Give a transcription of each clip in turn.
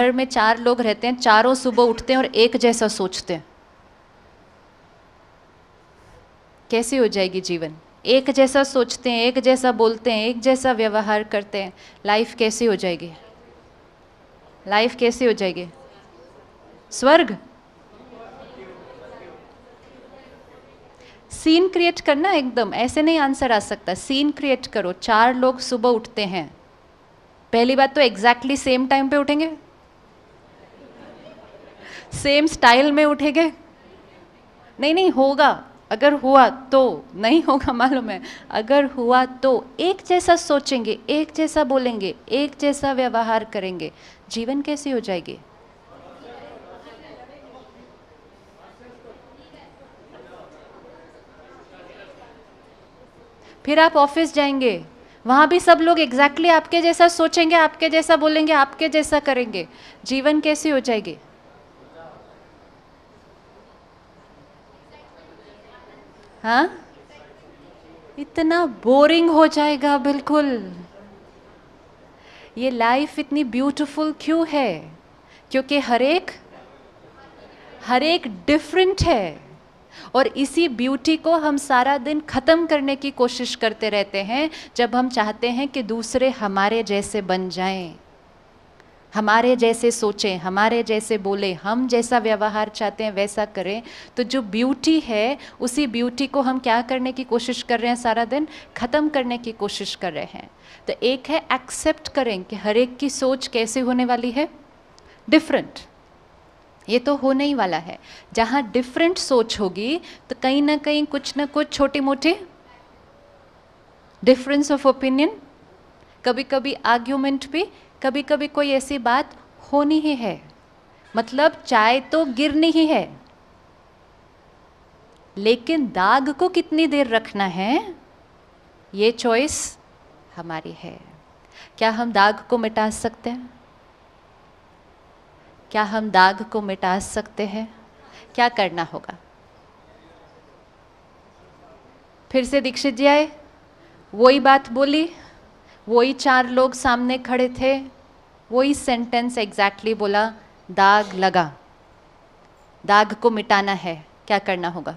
घर में चार लोग रहते हैं चारों सुबह उठते हैं और एक जैसा सोचते हैं कैसे हो जाएगी जीवन एक जैसा सोचते हैं एक जैसा बोलते हैं एक जैसा व्यवहार करते हैं लाइफ कैसी हो जाएगी लाइफ कैसी हो जाएगी स्वर्ग सीन क्रिएट करना एकदम ऐसे नहीं आंसर आ सकता सीन क्रिएट करो चार लोग सुबह उठते हैं पहली बात तो एग्जैक्टली सेम टाइम पे उठेंगे सेम स्टाइल में उठेंगे नहीं नहीं होगा अगर हुआ तो नहीं होगा मालूम है अगर हुआ तो एक जैसा सोचेंगे एक जैसा बोलेंगे एक जैसा व्यवहार करेंगे जीवन कैसी हो जाएगी फिर आप ऑफिस जाएंगे वहां भी सब लोग एग्जैक्टली exactly आपके जैसा सोचेंगे आपके जैसा बोलेंगे आपके जैसा करेंगे जीवन कैसे हो जाएगी हा? इतना बोरिंग हो जाएगा बिल्कुल ये लाइफ इतनी ब्यूटीफुल क्यों है क्योंकि हर एक हर एक डिफरेंट है और इसी ब्यूटी को हम सारा दिन ख़त्म करने की कोशिश करते रहते हैं जब हम चाहते हैं कि दूसरे हमारे जैसे बन जाएं हमारे जैसे सोचें हमारे जैसे बोले हम जैसा व्यवहार चाहते हैं वैसा करें तो जो ब्यूटी है उसी ब्यूटी को हम क्या करने की कोशिश कर रहे हैं सारा दिन ख़त्म करने की कोशिश कर रहे हैं तो एक है एक्सेप्ट करें कि हर एक की सोच कैसे होने वाली है डिफरेंट ये तो होने ही वाला है जहाँ डिफरेंट सोच होगी तो कहीं ना कहीं कुछ ना कुछ छोटी मोटी डिफरेंस ऑफ ओपिनियन कभी कभी आर्ग्यूमेंट भी कभी कभी कोई ऐसी बात होनी ही है मतलब चाय तो गिरनी ही है लेकिन दाग को कितनी देर रखना है ये चॉइस हमारी है क्या हम दाग को मिटा सकते हैं क्या हम दाग को मिटा सकते हैं क्या करना होगा फिर से दीक्षित जी आए वही बात बोली वही चार लोग सामने खड़े थे वही सेंटेंस एग्जैक्टली बोला दाग लगा दाग को मिटाना है क्या करना होगा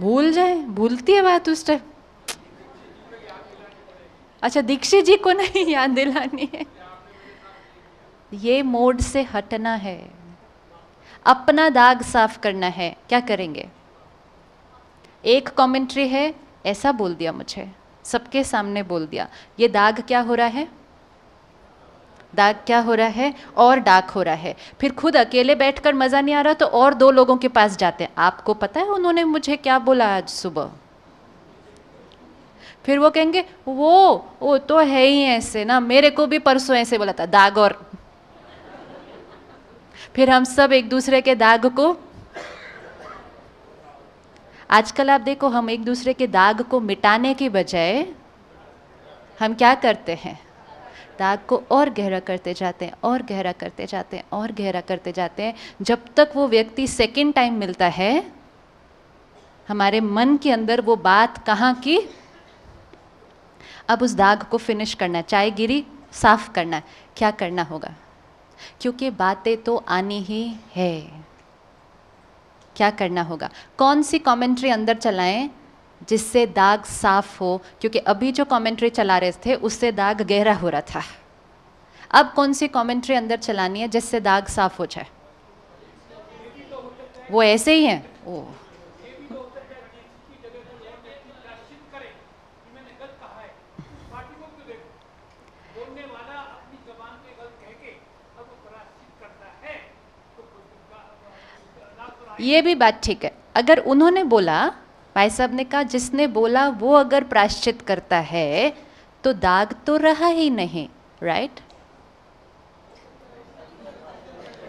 भूल जाए भूलती है बात उस टाइम अच्छा दीक्षित जी को नहीं याद दिलानी है ये मोड से हटना है अपना दाग साफ करना है क्या करेंगे एक कमेंट्री है ऐसा बोल दिया मुझे सबके सामने बोल दिया ये दाग क्या हो रहा है दाग क्या हो रहा है और डाक हो रहा है फिर खुद अकेले बैठकर मज़ा नहीं आ रहा तो और दो लोगों के पास जाते हैं आपको पता है उन्होंने मुझे क्या बोला आज सुबह फिर वो कहेंगे वो वो तो है ही ऐसे ना मेरे को भी परसों ऐसे बोला था दाग और फिर हम सब एक दूसरे के दाग को आजकल आप देखो हम एक दूसरे के दाग को मिटाने के बजाय हम क्या करते हैं दाग को और गहरा करते जाते हैं और गहरा करते जाते हैं और गहरा करते जाते हैं जब तक वो व्यक्ति सेकेंड टाइम मिलता है हमारे मन के अंदर वो बात कहाँ की अब उस दाग को फिनिश करना चाय गिरी साफ करना क्या करना होगा क्योंकि बातें तो आनी ही है क्या करना होगा कौन सी कमेंट्री अंदर चलाएं जिससे दाग साफ हो क्योंकि अभी जो कमेंट्री चला रहे थे उससे दाग गहरा हो रहा था अब कौन सी कमेंट्री अंदर चलानी है जिससे दाग साफ हो जाए वो ऐसे ही हैं ओह ये भी बात ठीक है अगर उन्होंने बोला भाई साहब ने कहा जिसने बोला वो अगर प्राश्चित करता है तो दाग तो रहा ही नहीं राइट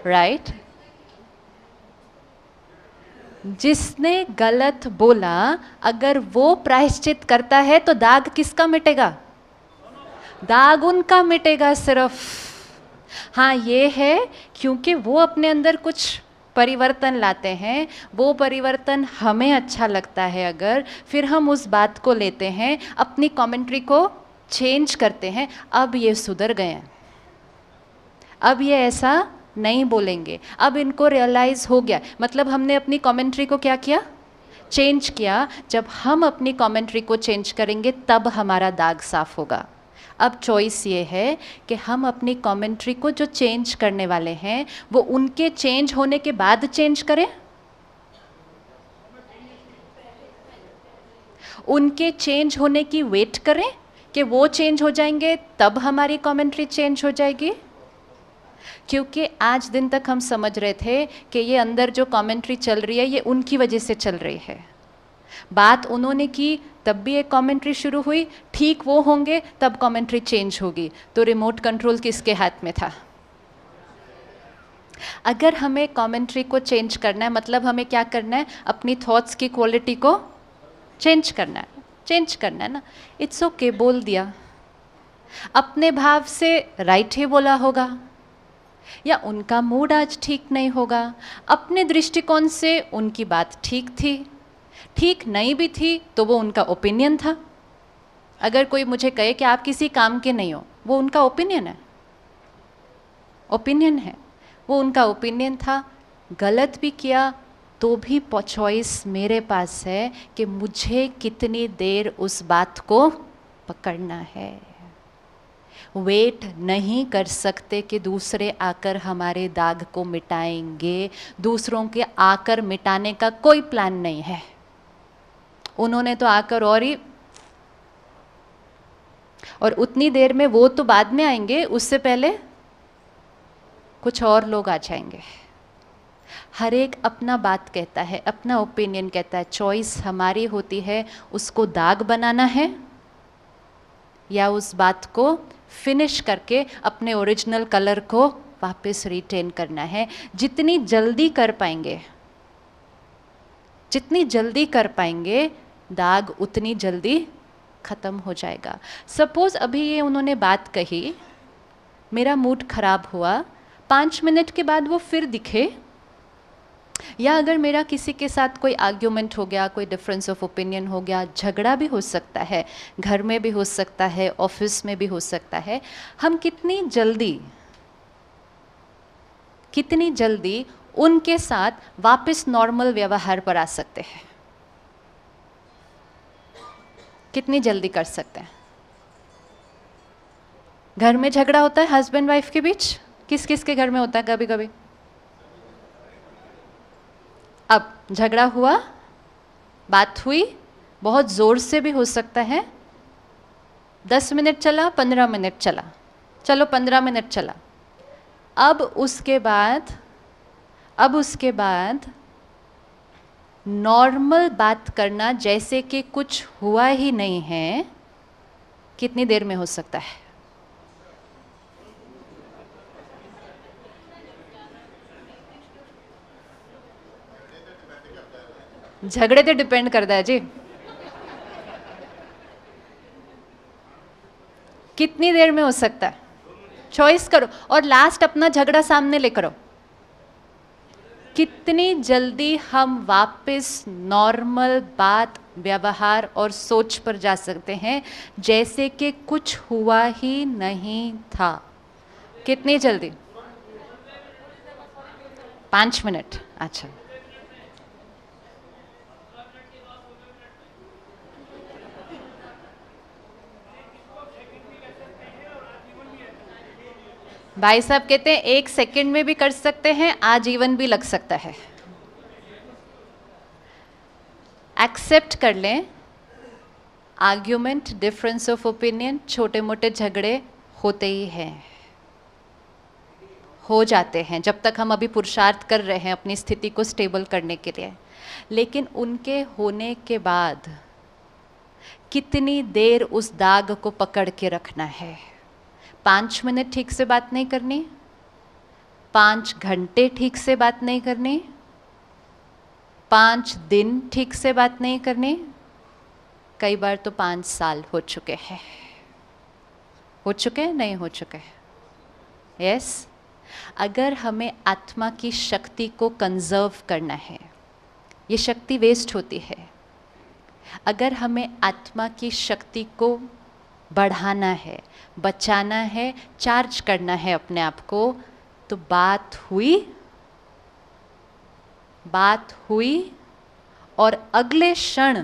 राइट जिसने गलत बोला अगर वो प्रायश्चित करता है तो दाग किसका मिटेगा दाग उनका मिटेगा सिर्फ हाँ ये है क्योंकि वो अपने अंदर कुछ परिवर्तन लाते हैं वो परिवर्तन हमें अच्छा लगता है अगर फिर हम उस बात को लेते हैं अपनी कमेंट्री को चेंज करते हैं अब ये सुधर गए हैं अब ये ऐसा नहीं बोलेंगे अब इनको रियलाइज़ हो गया मतलब हमने अपनी कमेंट्री को क्या किया चेंज किया जब हम अपनी कमेंट्री को चेंज करेंगे तब हमारा दाग साफ होगा अब चॉइस ये है कि हम अपनी कमेंट्री को जो चेंज करने वाले हैं वो उनके चेंज होने के बाद चेंज करें उनके चेंज होने की वेट करें कि वो चेंज हो जाएंगे तब हमारी कमेंट्री चेंज हो जाएगी क्योंकि आज दिन तक हम समझ रहे थे कि ये अंदर जो कमेंट्री चल रही है ये उनकी वजह से चल रही है बात उन्होंने की तब भी एक कमेंट्री शुरू हुई ठीक वो होंगे तब कमेंट्री चेंज होगी तो रिमोट कंट्रोल किसके हाथ में था अगर हमें कमेंट्री को चेंज करना है मतलब हमें क्या करना है अपनी थॉट्स की क्वालिटी को चेंज करना है चेंज करना है ना इट्स ओके okay, बोल दिया अपने भाव से राइट ही बोला होगा या उनका मूड आज ठीक नहीं होगा अपने दृष्टिकोण से उनकी बात ठीक थी ठीक नहीं भी थी तो वो उनका ओपिनियन था अगर कोई मुझे कहे कि आप किसी काम के नहीं हो वो उनका ओपिनियन है ओपिनियन है वो उनका ओपिनियन था गलत भी किया तो भी चॉइस मेरे पास है कि मुझे कितनी देर उस बात को पकड़ना है वेट नहीं कर सकते कि दूसरे आकर हमारे दाग को मिटाएंगे दूसरों के आकर मिटाने का कोई प्लान नहीं है उन्होंने तो आकर और ही और उतनी देर में वो तो बाद में आएंगे उससे पहले कुछ और लोग आ जाएंगे हर एक अपना बात कहता है अपना ओपिनियन कहता है चॉइस हमारी होती है उसको दाग बनाना है या उस बात को फिनिश करके अपने ओरिजिनल कलर को वापस रिटेन करना है जितनी जल्दी कर पाएंगे जितनी जल्दी कर पाएंगे दाग उतनी जल्दी ख़त्म हो जाएगा सपोज़ अभी ये उन्होंने बात कही मेरा मूड ख़राब हुआ पाँच मिनट के बाद वो फिर दिखे या अगर मेरा किसी के साथ कोई आर्ग्यूमेंट हो गया कोई डिफरेंस ऑफ ओपिनियन हो गया झगड़ा भी हो सकता है घर में भी हो सकता है ऑफिस में भी हो सकता है हम कितनी जल्दी कितनी जल्दी उनके साथ वापस नॉर्मल व्यवहार पर आ सकते हैं कितनी जल्दी कर सकते हैं घर में झगड़ा होता है हस्बैंड वाइफ के बीच किस किस के घर में होता है कभी कभी अब झगड़ा हुआ बात हुई बहुत ज़ोर से भी हो सकता है दस मिनट चला पंद्रह मिनट चला चलो पंद्रह मिनट चला अब उसके बाद अब उसके बाद नॉर्मल बात करना जैसे कि कुछ हुआ ही नहीं है कितनी देर में हो सकता है झगड़े तो डिपेंड करता है जी कितनी देर में हो सकता है चॉइस करो और लास्ट अपना झगड़ा सामने लेकर आओ कितनी जल्दी हम वापस नॉर्मल बात व्यवहार और सोच पर जा सकते हैं जैसे कि कुछ हुआ ही नहीं था कितनी जल्दी पाँच मिनट अच्छा भाई साहब कहते हैं एक सेकंड में भी कर सकते हैं आजीवन भी लग सकता है एक्सेप्ट कर लें आर्ग्यूमेंट डिफरेंस ऑफ ओपिनियन छोटे मोटे झगड़े होते ही हैं हो जाते हैं जब तक हम अभी पुरुषार्थ कर रहे हैं अपनी स्थिति को स्टेबल करने के लिए लेकिन उनके होने के बाद कितनी देर उस दाग को पकड़ के रखना है पाँच मिनट ठीक से बात नहीं करनी पाँच घंटे ठीक से बात नहीं करनी पाँच दिन ठीक से बात नहीं करनी कई बार तो पाँच साल हो चुके हैं हो चुके हैं नहीं हो चुके हैं यस yes? अगर हमें आत्मा की शक्ति को कंजर्व करना है ये शक्ति वेस्ट होती है अगर हमें आत्मा की शक्ति को बढ़ाना है बचाना है चार्ज करना है अपने आप को तो बात हुई बात हुई और अगले क्षण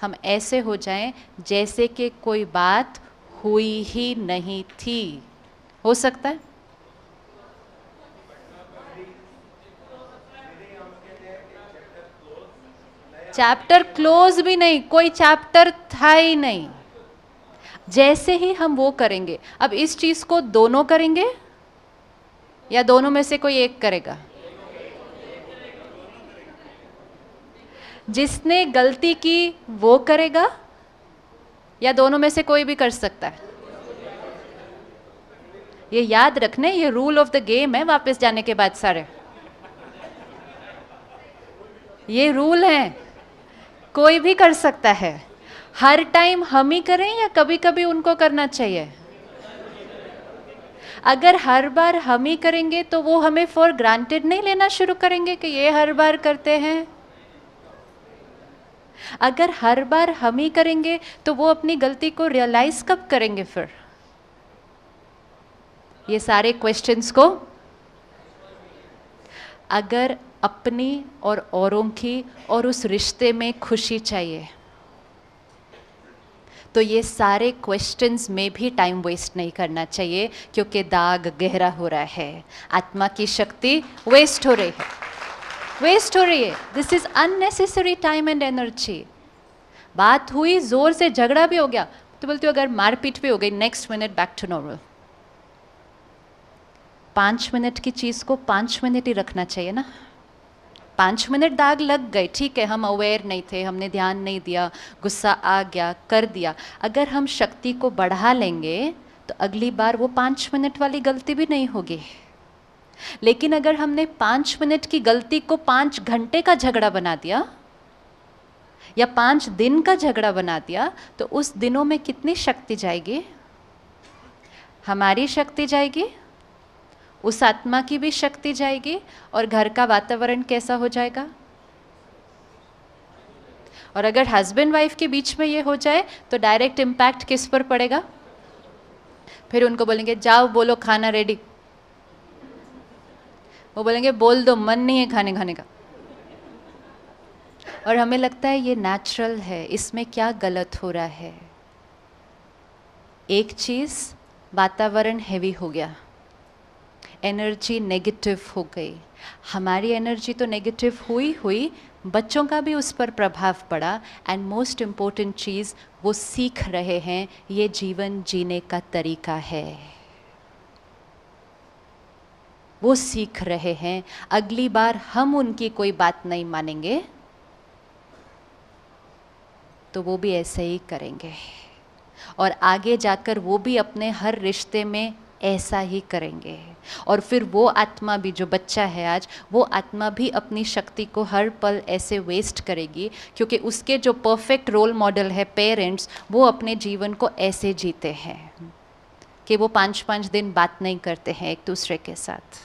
हम ऐसे हो जाएं जैसे कि कोई बात हुई ही नहीं थी हो सकता है चैप्टर क्लोज भी नहीं कोई चैप्टर था ही नहीं जैसे ही हम वो करेंगे अब इस चीज़ को दोनों करेंगे या दोनों में से कोई एक करेगा जिसने गलती की वो करेगा या दोनों में से कोई भी कर सकता है ये याद रखने ये रूल ऑफ द गेम है वापस जाने के बाद सारे ये रूल है कोई भी कर सकता है हर टाइम हम ही करें या कभी कभी उनको करना चाहिए अगर हर बार हम ही करेंगे तो वो हमें फॉर ग्रांटेड नहीं लेना शुरू करेंगे कि ये हर बार करते हैं अगर हर बार हम ही करेंगे तो वो अपनी गलती को रियलाइज कब करेंगे फिर ये सारे क्वेश्चंस को अगर अपनी और औरों की और उस रिश्ते में खुशी चाहिए तो ये सारे क्वेश्चंस में भी टाइम वेस्ट नहीं करना चाहिए क्योंकि दाग गहरा हो रहा है आत्मा की शक्ति वेस्ट हो रही है वेस्ट हो रही है this is unnecessary time and energy बात हुई ज़ोर से झगड़ा भी हो गया तो बोलती हो अगर मारपीट भी हो गई next minute back to normal पाँच मिनट की चीज़ को पाँच मिनट ही रखना चाहिए ना पाँच मिनट दाग लग गए ठीक है हम अवेयर नहीं थे हमने ध्यान नहीं दिया गुस्सा आ गया कर दिया अगर हम शक्ति को बढ़ा लेंगे तो अगली बार वो पाँच मिनट वाली गलती भी नहीं होगी लेकिन अगर हमने पाँच मिनट की गलती को पाँच घंटे का झगड़ा बना दिया या पाँच दिन का झगड़ा बना दिया तो उस दिनों में कितनी शक्ति जाएगी हमारी शक्ति जाएगी उस आत्मा की भी शक्ति जाएगी और घर का वातावरण कैसा हो जाएगा और अगर हस्बैंड वाइफ के बीच में ये हो जाए तो डायरेक्ट इम्पैक्ट किस पर पड़ेगा फिर उनको बोलेंगे जाओ बोलो खाना रेडी वो बोलेंगे बोल दो मन नहीं है खाने खाने का और हमें लगता है ये नेचुरल है इसमें क्या गलत हो रहा है एक चीज़ वातावरण हैवी हो गया एनर्जी नेगेटिव हो गई हमारी एनर्जी तो नेगेटिव हुई हुई बच्चों का भी उस पर प्रभाव पड़ा एंड मोस्ट इम्पोर्टेंट चीज़ वो सीख रहे हैं ये जीवन जीने का तरीका है वो सीख रहे हैं अगली बार हम उनकी कोई बात नहीं मानेंगे तो वो भी ऐसे ही करेंगे और आगे जाकर वो भी अपने हर रिश्ते में ऐसा ही करेंगे और फिर वो आत्मा भी जो बच्चा है आज वो आत्मा भी अपनी शक्ति को हर पल ऐसे वेस्ट करेगी क्योंकि उसके जो परफेक्ट रोल मॉडल है पेरेंट्स वो अपने जीवन को ऐसे जीते हैं कि वो पाँच पाँच दिन बात नहीं करते हैं एक दूसरे के साथ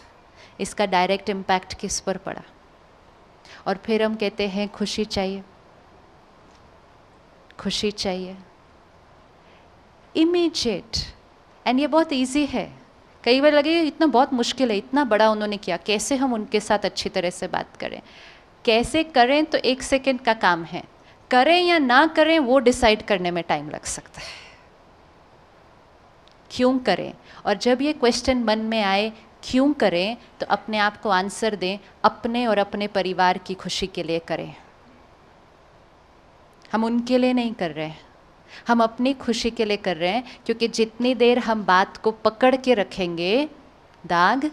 इसका डायरेक्ट इम्पैक्ट किस पर पड़ा और फिर हम कहते हैं खुशी चाहिए खुशी चाहिए इमीजिएट एंड ये बहुत ईजी है कई बार लगे इतना बहुत मुश्किल है इतना बड़ा उन्होंने किया कैसे हम उनके साथ अच्छी तरह से बात करें कैसे करें तो एक सेकेंड का काम है करें या ना करें वो डिसाइड करने में टाइम लग सकता है क्यों करें और जब ये क्वेश्चन मन में आए क्यों करें तो अपने आप को आंसर दें अपने और अपने परिवार की खुशी के लिए करें हम उनके लिए नहीं कर रहे हैं हम अपनी खुशी के लिए कर रहे हैं क्योंकि जितनी देर हम बात को पकड़ के रखेंगे दाग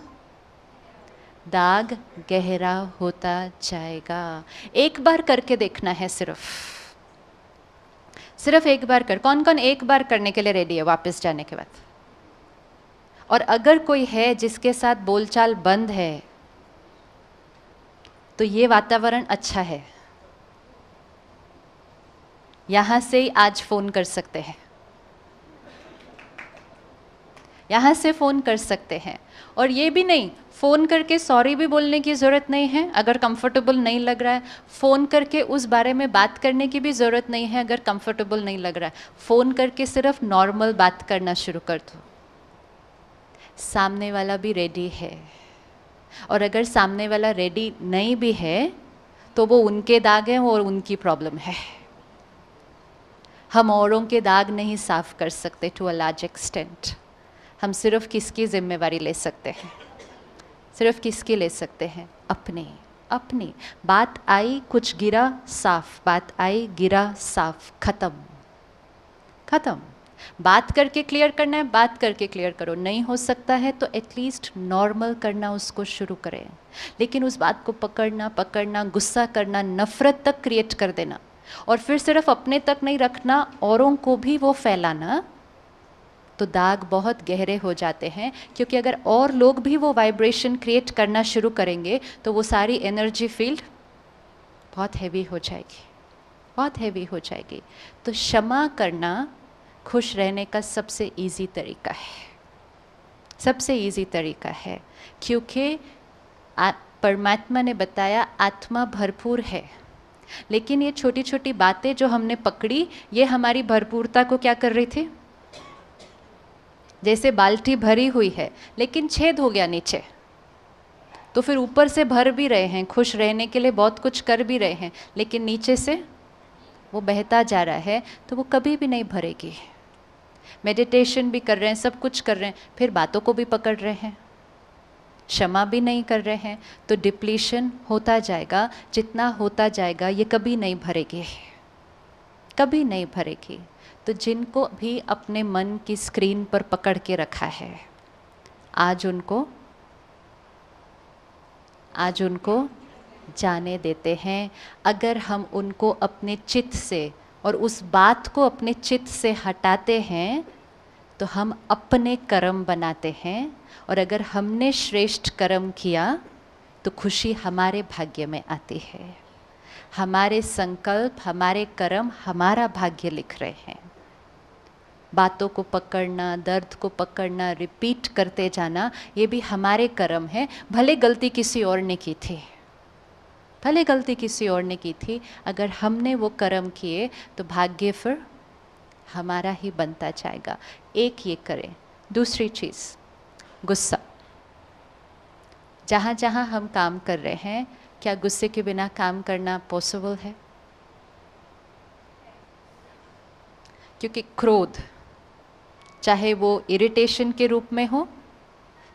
दाग गहरा होता जाएगा एक बार करके देखना है सिर्फ सिर्फ एक बार कर कौन कौन एक बार करने के लिए रेडी है वापस जाने के बाद और अगर कोई है जिसके साथ बोलचाल बंद है तो ये वातावरण अच्छा है यहाँ से ही आज फ़ोन कर सकते हैं यहाँ से फ़ोन कर सकते हैं और ये भी नहीं फ़ोन करके सॉरी भी बोलने की ज़रूरत नहीं है अगर कंफर्टेबल नहीं लग रहा है फ़ोन करके उस बारे में बात करने की भी ज़रूरत नहीं है अगर कंफर्टेबल नहीं लग रहा है फ़ोन करके सिर्फ नॉर्मल बात करना शुरू कर दो सामने वाला भी रेडी है और अगर सामने वाला रेडी नहीं भी है तो वो उनके दाग हैं और उनकी प्रॉब्लम है हम औरों के दाग नहीं साफ़ कर सकते टू अ लार्ज एक्सटेंट हम सिर्फ किसकी जिम्मेवारी ले सकते हैं सिर्फ किसकी ले सकते हैं अपनी अपनी बात आई कुछ गिरा साफ बात आई गिरा साफ खत्म खत्म बात करके क्लियर करना है बात करके क्लियर करो नहीं हो सकता है तो एटलीस्ट नॉर्मल करना उसको शुरू करें लेकिन उस बात को पकड़ना पकड़ना गुस्सा करना नफरत तक क्रिएट कर देना और फिर सिर्फ अपने तक नहीं रखना औरों को भी वो फैलाना तो दाग बहुत गहरे हो जाते हैं क्योंकि अगर और लोग भी वो वाइब्रेशन क्रिएट करना शुरू करेंगे तो वो सारी एनर्जी फील्ड बहुत हैवी हो जाएगी बहुत हैवी हो जाएगी तो क्षमा करना खुश रहने का सबसे इजी तरीका है सबसे इजी तरीका है क्योंकि परमात्मा ने बताया आत्मा भरपूर है लेकिन ये छोटी छोटी बातें जो हमने पकड़ी ये हमारी भरपूरता को क्या कर रही थी जैसे बाल्टी भरी हुई है लेकिन छेद हो गया नीचे तो फिर ऊपर से भर भी रहे हैं खुश रहने के लिए बहुत कुछ कर भी रहे हैं लेकिन नीचे से वो बहता जा रहा है तो वो कभी भी नहीं भरेगी मेडिटेशन भी कर रहे हैं सब कुछ कर रहे हैं फिर बातों को भी पकड़ रहे हैं क्षमा भी नहीं कर रहे हैं तो डिप्लीशन होता जाएगा जितना होता जाएगा ये कभी नहीं भरेगी कभी नहीं भरेगी तो जिनको भी अपने मन की स्क्रीन पर पकड़ के रखा है आज उनको आज उनको जाने देते हैं अगर हम उनको अपने चित्त से और उस बात को अपने चित्त से हटाते हैं तो हम अपने कर्म बनाते हैं और अगर हमने श्रेष्ठ कर्म किया तो खुशी हमारे भाग्य में आती है हमारे संकल्प हमारे कर्म हमारा भाग्य लिख रहे हैं बातों को पकड़ना दर्द को पकड़ना रिपीट करते जाना ये भी हमारे कर्म है भले गलती किसी और ने की थी भले गलती किसी और ने की थी अगर हमने वो कर्म किए तो भाग्य फिर हमारा ही बनता जाएगा एक ये करें दूसरी चीज़ गुस्सा जहाँ जहाँ हम काम कर रहे हैं क्या गुस्से के बिना काम करना पॉसिबल है क्योंकि क्रोध चाहे वो इरिटेशन के रूप में हो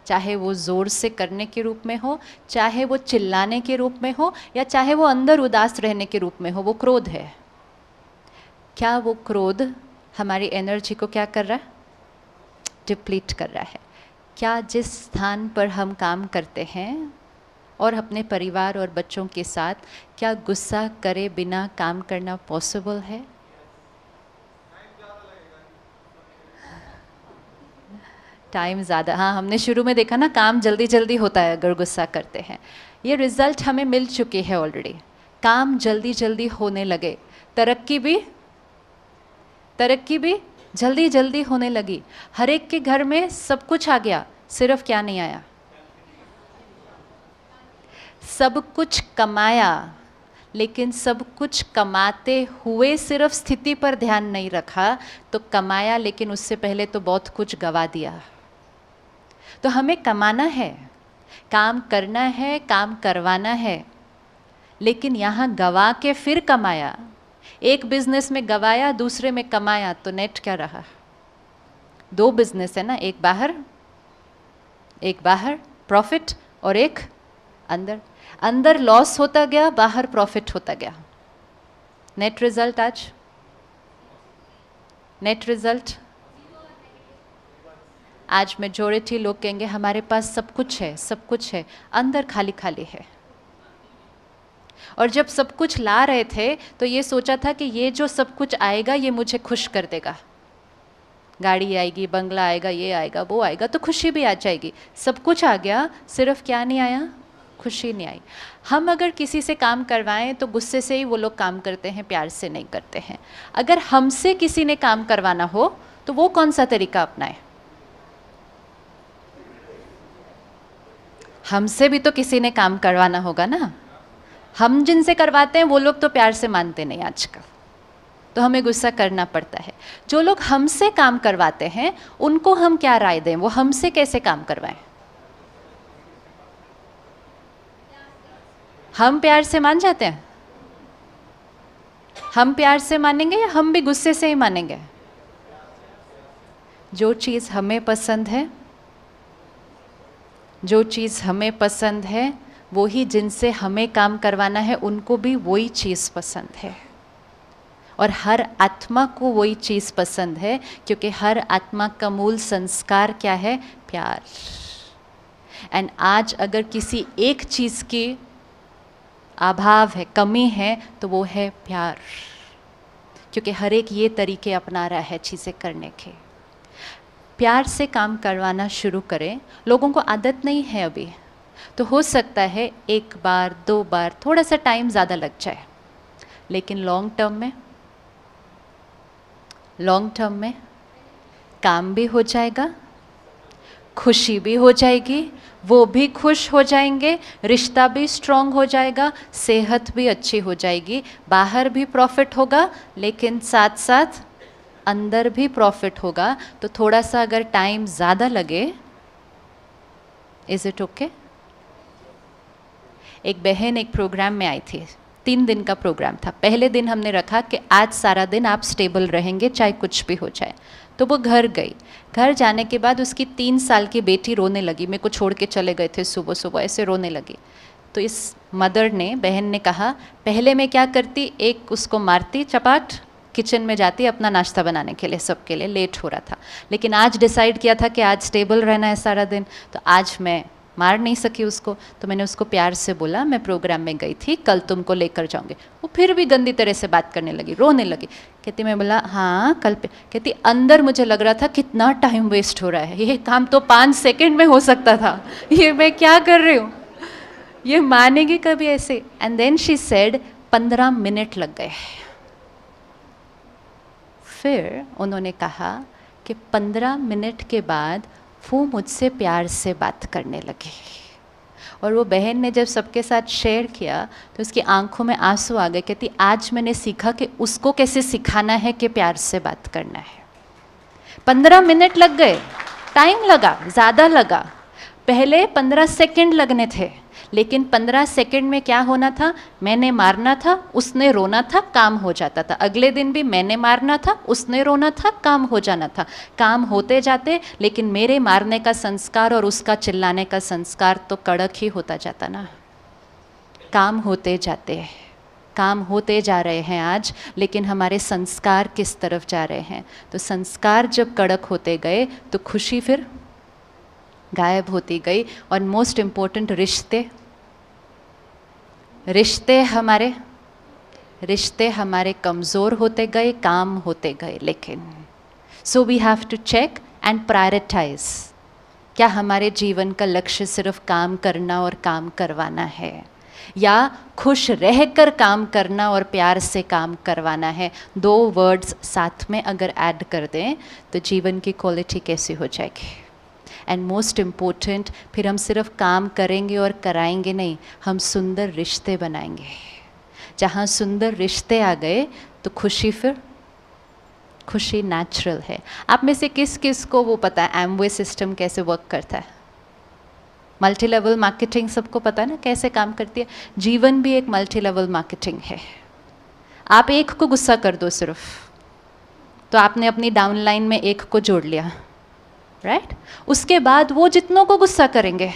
चाहे वो ज़ोर से करने के रूप में हो चाहे वो चिल्लाने के रूप में हो या चाहे वो अंदर उदास रहने के रूप में हो वो क्रोध है क्या वो क्रोध हमारी एनर्जी को क्या कर रहा है डिप्लीट कर रहा है क्या जिस स्थान पर हम काम करते हैं और अपने परिवार और बच्चों के साथ क्या गुस्सा करे बिना काम करना पॉसिबल है टाइम ज़्यादा हाँ हमने शुरू में देखा ना काम जल्दी जल्दी होता है अगर गुस्सा करते हैं ये रिज़ल्ट हमें मिल चुके हैं ऑलरेडी काम जल्दी जल्दी होने लगे तरक्की भी तरक्की भी जल्दी जल्दी होने लगी हर एक के घर में सब कुछ आ गया सिर्फ क्या नहीं आया सब कुछ कमाया लेकिन सब कुछ कमाते हुए सिर्फ स्थिति पर ध्यान नहीं रखा तो कमाया लेकिन उससे पहले तो बहुत कुछ गवा दिया तो हमें कमाना है काम करना है काम करवाना है लेकिन यहाँ गवा के फिर कमाया एक बिजनेस में गवाया दूसरे में कमाया तो नेट क्या रहा दो बिजनेस है ना एक बाहर एक बाहर प्रॉफिट और एक अंदर अंदर लॉस होता गया बाहर प्रॉफिट होता गया नेट रिजल्ट आज नेट रिजल्ट आज मेजोरिटी लोग कहेंगे हमारे पास सब कुछ है सब कुछ है अंदर खाली खाली है और जब सब कुछ ला रहे थे तो ये सोचा था कि ये जो सब कुछ आएगा ये मुझे खुश कर देगा गाड़ी आएगी बंगला आएगा ये आएगा वो आएगा तो खुशी भी आ जाएगी सब कुछ आ गया सिर्फ क्या नहीं आया खुशी नहीं आई हम अगर किसी से काम करवाएं तो गुस्से से ही वो लोग काम करते हैं प्यार से नहीं करते हैं अगर हमसे किसी ने काम करवाना हो तो वो कौन सा तरीका अपनाए हमसे भी तो किसी ने काम करवाना होगा ना हम जिनसे करवाते हैं वो लोग तो प्यार से मानते नहीं आजकल तो हमें गुस्सा करना पड़ता है जो लोग हमसे काम करवाते हैं उनको हम क्या राय दें वो हमसे कैसे काम करवाएं हम प्यार से मान जाते हैं हम प्यार से मानेंगे या हम भी गुस्से से ही मानेंगे जो चीज़ हमें पसंद है जो चीज़ हमें पसंद है वही जिनसे हमें काम करवाना है उनको भी वही चीज़ पसंद है और हर आत्मा को वही चीज़ पसंद है क्योंकि हर आत्मा का मूल संस्कार क्या है प्यार एंड आज अगर किसी एक चीज़ की अभाव है कमी है तो वो है प्यार क्योंकि हर एक ये तरीके अपना रहा है चीज़ें करने के प्यार से काम करवाना शुरू करें लोगों को आदत नहीं है अभी तो हो सकता है एक बार दो बार थोड़ा सा टाइम ज़्यादा लग जाए लेकिन लॉन्ग टर्म में लॉन्ग टर्म में काम भी हो जाएगा खुशी भी हो जाएगी वो भी खुश हो जाएंगे रिश्ता भी स्ट्रांग हो जाएगा सेहत भी अच्छी हो जाएगी बाहर भी प्रॉफिट होगा लेकिन साथ साथ अंदर भी प्रॉफिट होगा तो थोड़ा सा अगर टाइम ज़्यादा लगे इज़ इट ओके एक बहन एक प्रोग्राम में आई थी तीन दिन का प्रोग्राम था पहले दिन हमने रखा कि आज सारा दिन आप स्टेबल रहेंगे चाहे कुछ भी हो जाए तो वो घर गई घर जाने के बाद उसकी तीन साल की बेटी रोने लगी मेरे को छोड़ के चले गए थे सुबह सुबह ऐसे रोने लगी तो इस मदर ने बहन ने कहा पहले मैं क्या करती एक उसको मारती चपाट किचन में जाती अपना नाश्ता बनाने के लिए सबके लिए लेट हो रहा था लेकिन आज डिसाइड किया था कि आज स्टेबल रहना है सारा दिन तो आज मैं मार नहीं सकी उसको तो मैंने उसको प्यार से बोला मैं प्रोग्राम में गई थी कल तुमको लेकर जाऊंगी वो फिर भी गंदी तरह से बात करने लगी रोने लगी कहती मैं बोला हाँ कल पे कहती अंदर मुझे लग रहा था कितना टाइम वेस्ट हो रहा है ये काम तो पाँच सेकेंड में हो सकता था ये मैं क्या कर रही हूँ ये मानेगी कभी ऐसे एंड देन शी सेड पंद्रह मिनट लग गए फिर उन्होंने कहा कि पंद्रह मिनट के बाद वो मुझसे प्यार से बात करने लगे और वो बहन ने जब सबके साथ शेयर किया तो उसकी आंखों में आंसू आ गए कहती आज मैंने सीखा कि उसको कैसे सिखाना है कि प्यार से बात करना है पंद्रह मिनट लग गए टाइम लगा ज़्यादा लगा पहले पंद्रह सेकंड लगने थे लेकिन पंद्रह सेकंड में क्या होना था मैंने मारना था उसने रोना था काम हो जाता था अगले दिन भी मैंने मारना था उसने रोना था काम हो जाना था काम होते जाते लेकिन मेरे मारने का संस्कार और उसका चिल्लाने का संस्कार तो कड़क ही होता जाता ना काम होते जाते काम होते जा रहे हैं आज लेकिन हमारे संस्कार किस तरफ जा रहे हैं तो संस्कार जब कड़क होते गए तो खुशी फिर गायब होती गई और मोस्ट इम्पोर्टेंट रिश्ते रिश्ते हमारे रिश्ते हमारे कमज़ोर होते गए काम होते गए लेकिन so we have to check and prioritise क्या हमारे जीवन का लक्ष्य सिर्फ काम करना और काम करवाना है या खुश रहकर काम करना और प्यार से काम करवाना है दो वर्ड्स साथ में अगर ऐड कर दें तो जीवन की क्वालिटी कैसी हो जाएगी एंड मोस्ट इम्पोर्टेंट फिर हम सिर्फ काम करेंगे और कराएंगे नहीं हम सुंदर रिश्ते बनाएंगे जहाँ सुंदर रिश्ते आ गए तो खुशी फिर खुशी नेचुरल है आप में से किस किस को वो पता है एमवे सिस्टम कैसे वर्क करता है मल्टी लेवल मार्केटिंग सबको पता है ना कैसे काम करती है जीवन भी एक मल्टी लेवल मार्केटिंग है आप एक को गुस्सा कर दो सिर्फ तो आपने अपनी डाउनलाइन में एक को जोड़ लिया राइट right? उसके बाद वो जितनों को गुस्सा करेंगे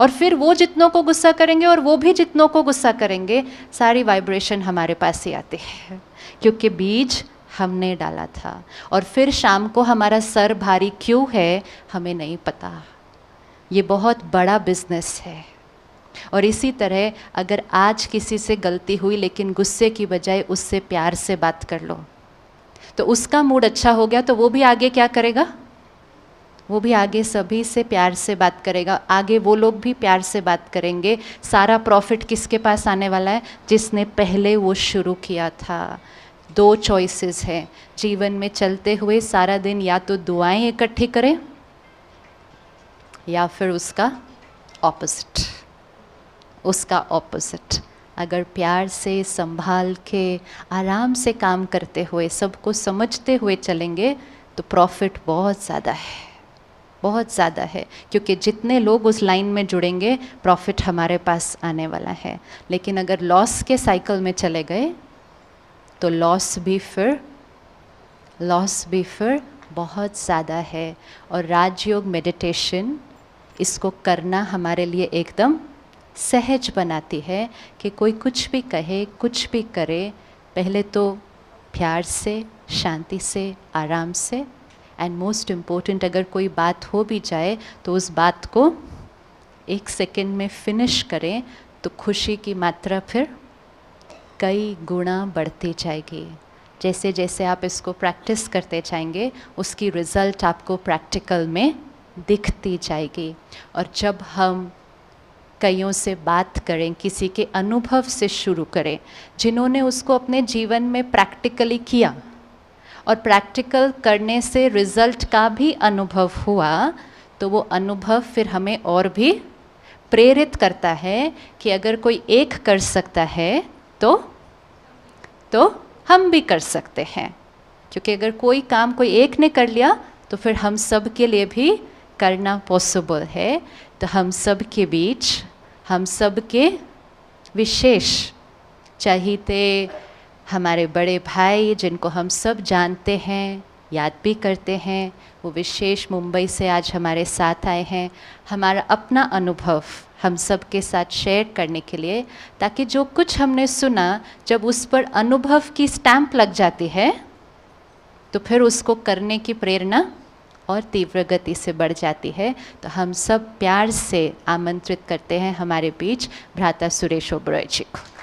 और फिर वो जितनों को गुस्सा करेंगे और वो भी जितनों को गुस्सा करेंगे सारी वाइब्रेशन हमारे पास ही आती है क्योंकि बीज हमने डाला था और फिर शाम को हमारा सर भारी क्यों है हमें नहीं पता ये बहुत बड़ा बिजनेस है और इसी तरह अगर आज किसी से गलती हुई लेकिन गुस्से की बजाय उससे प्यार से बात कर लो तो उसका मूड अच्छा हो गया तो वो भी आगे क्या करेगा वो भी आगे सभी से प्यार से बात करेगा आगे वो लोग भी प्यार से बात करेंगे सारा प्रॉफिट किसके पास आने वाला है जिसने पहले वो शुरू किया था दो चॉइसेस हैं जीवन में चलते हुए सारा दिन या तो दुआएं इकट्ठी करें या फिर उसका ऑपोजिट उसका ऑपोजिट अगर प्यार से संभाल के आराम से काम करते हुए सबको समझते हुए चलेंगे तो प्रॉफिट बहुत ज़्यादा है बहुत ज़्यादा है क्योंकि जितने लोग उस लाइन में जुड़ेंगे प्रॉफिट हमारे पास आने वाला है लेकिन अगर लॉस के साइकिल में चले गए तो लॉस भी फिर लॉस भी फिर बहुत ज़्यादा है और राजयोग मेडिटेशन इसको करना हमारे लिए एकदम सहज बनाती है कि कोई कुछ भी कहे कुछ भी करे पहले तो प्यार से शांति से आराम से एंड मोस्ट इम्पोर्टेंट अगर कोई बात हो भी जाए तो उस बात को एक सेकेंड में फिनिश करें तो खुशी की मात्रा फिर कई गुणा बढ़ती जाएगी जैसे जैसे आप इसको प्रैक्टिस करते जाएंगे उसकी रिज़ल्ट आपको प्रैक्टिकल में दिखती जाएगी और जब हम कईयों से बात करें किसी के अनुभव से शुरू करें जिन्होंने उसको अपने जीवन में प्रैक्टिकली किया और प्रैक्टिकल करने से रिजल्ट का भी अनुभव हुआ तो वो अनुभव फिर हमें और भी प्रेरित करता है कि अगर कोई एक कर सकता है तो तो हम भी कर सकते हैं क्योंकि अगर कोई काम कोई एक ने कर लिया तो फिर हम सब के लिए भी करना पॉसिबल है तो हम सब के बीच हम सब के विशेष चाहते हमारे बड़े भाई जिनको हम सब जानते हैं याद भी करते हैं वो विशेष मुंबई से आज हमारे साथ आए हैं हमारा अपना अनुभव हम सब के साथ शेयर करने के लिए ताकि जो कुछ हमने सुना जब उस पर अनुभव की स्टैम्प लग जाती है तो फिर उसको करने की प्रेरणा और तीव्र गति से बढ़ जाती है तो हम सब प्यार से आमंत्रित करते हैं हमारे बीच भ्राता सुरेश ओब्रॉय जी को